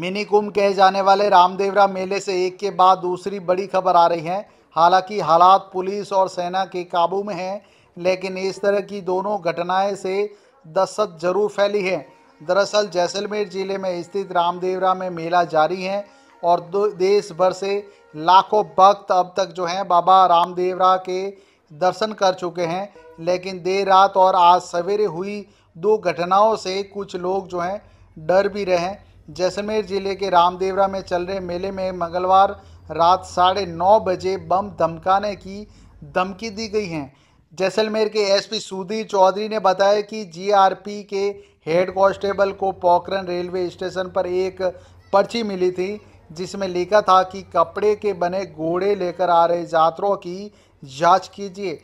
mini कुंभ कहे जाने वाले रामदेवरा मेले से एक के बाद दूसरी बड़ी खबर आ रही है हालांकि हालात पुलिस और सेना के काबू में हैं लेकिन इस तरह की दोनों घटनाएं से दहशत जरूर फैली है दरअसल जैसलमेर जिले में स्थित रामदेवरा में मेला जारी है और देश भर से लाखों भक्त अब तक जो हैं बाबा रामदेवरा के दर्शन कर चुके हैं लेकिन देर रात और आज सवेरे हुई दो घटनाओं से कुछ लोग जो हैं डर भी रहे हैं जैसलमेर जिले के रामदेवरा में चल रहे मेले में मंगलवार रात साढ़े नौ बजे बम धमकाने की धमकी दी गई है जैसलमेर के एसपी सुधीर चौधरी ने बताया कि जीआरपी के हेड कांस्टेबल को पोखरन रेलवे स्टेशन पर एक पर्ची मिली थी जिसमें लिखा था कि कपड़े के बने घोड़े लेकर आ रहे यात्रों की जांच कीजिए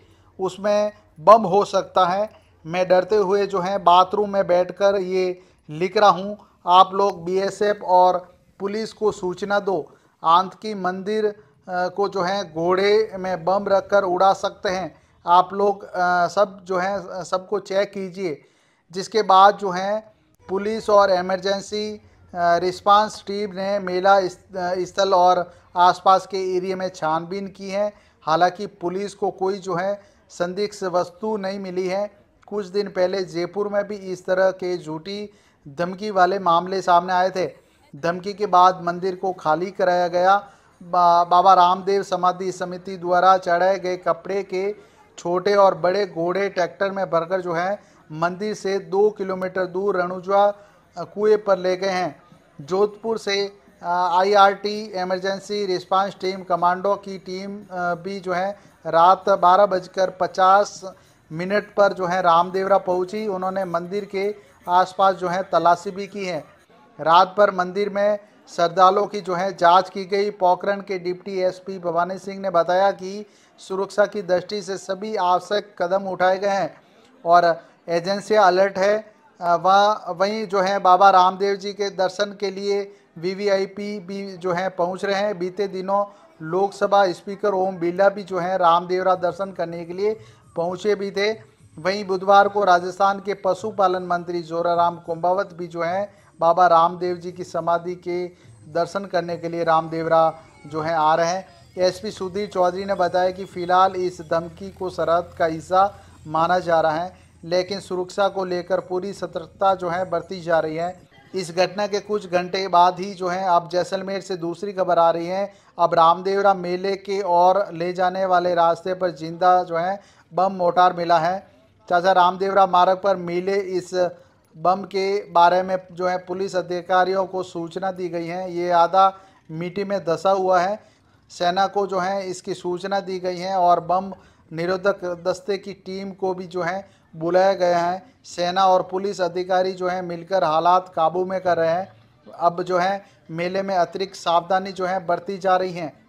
उसमें बम हो सकता है मैं डरते हुए जो है बाथरूम में बैठकर ये लिख रहा हूँ आप लोग बीएसएफ और पुलिस को सूचना दो आंत की मंदिर को जो है घोड़े में बम रखकर उड़ा सकते हैं आप लोग सब जो है सबको चेक कीजिए जिसके बाद जो है पुलिस और एमरजेंसी रिस्पांस टीम ने मेला स्थल और आसपास के एरिया में छानबीन की है हालांकि पुलिस को कोई जो है संदिग्ध वस्तु नहीं मिली है कुछ दिन पहले जयपुर में भी इस तरह के झूठी धमकी वाले मामले सामने आए थे धमकी के बाद मंदिर को खाली कराया गया बा, बाबा रामदेव समाधि समिति द्वारा चढ़ाए गए कपड़े के छोटे और बड़े घोड़े ट्रैक्टर में भरकर जो है मंदिर से दो किलोमीटर दूर रणुजवा कुएं पर ले गए हैं जोधपुर से IRT emergency response team commando की टीम भी जो है रात बारह बजकर पचास मिनट पर जो है रामदेवरा पहुंची उन्होंने मंदिर के आसपास जो है तलाशी भी की है रात भर मंदिर में श्रद्धालुओं की जो है जांच की गई पोखरण के डिप्टी एसपी भवानी सिंह ने बताया कि सुरक्षा की दृष्टि से सभी आवश्यक कदम उठाए गए हैं और एजेंसियाँ अलर्ट है वह वहीं जो है बाबा रामदेव जी के दर्शन के लिए वीवीआईपी भी जो है पहुंच रहे हैं बीते दिनों लोकसभा स्पीकर ओम बिरला भी जो है रामदेवरा दर्शन करने के लिए पहुंचे भी थे वहीं बुधवार को राजस्थान के पशुपालन मंत्री जोराराम कुंभावत भी जो हैं बाबा रामदेव जी की समाधि के दर्शन करने के लिए रामदेवरा जो हैं आ रहे हैं एसपी सुधीर चौधरी ने बताया कि फिलहाल इस धमकी को सरहद का हिस्सा माना जा रहा है लेकिन सुरक्षा को लेकर पूरी सतर्कता जो है बरती जा रही है इस घटना के कुछ घंटे बाद ही जो है अब जैसलमेर से दूसरी खबर आ रही है अब रामदेवरा मेले के और ले जाने वाले रास्ते पर जिंदा जो है बम मोटार मिला है चाचा रामदेवरा मार्ग पर मिले इस बम के बारे में जो है पुलिस अधिकारियों को सूचना दी गई है ये आधा मिट्टी में धसा हुआ है सेना को जो है इसकी सूचना दी गई है और बम निरोधक दस्ते की टीम को भी जो है बुलाया गया है सेना और पुलिस अधिकारी जो है मिलकर हालात काबू में कर रहे हैं अब जो है मेले में अतिरिक्त सावधानी जो है बरती जा रही हैं